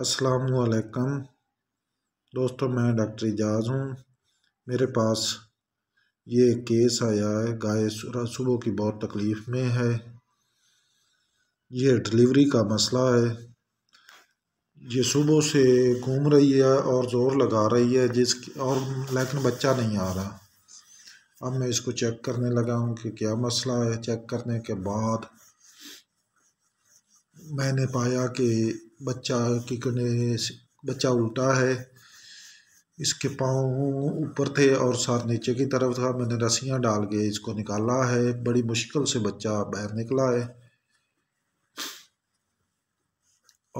असलकम दोस्तों मैं डॉक्टर एजाज हूँ मेरे पास ये केस आया है गाय सुबह की बहुत तकलीफ़ में है ये डिलीवरी का मसला है ये सुबह से घूम रही है और ज़ोर लगा रही है जिस और लेकिन बच्चा नहीं आ रहा अब मैं इसको चेक करने लगा हूँ कि क्या मसला है चेक करने के बाद मैंने पाया कि बच्चा की बच्चा उल्टा है इसके पाँव ऊपर थे और साथ नीचे की तरफ था मैंने रस्सियाँ डाल के इसको निकाला है बड़ी मुश्किल से बच्चा बाहर निकला है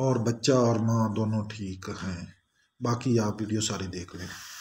और बच्चा और माँ दोनों ठीक हैं बाकी आप वीडियो सारी देख लें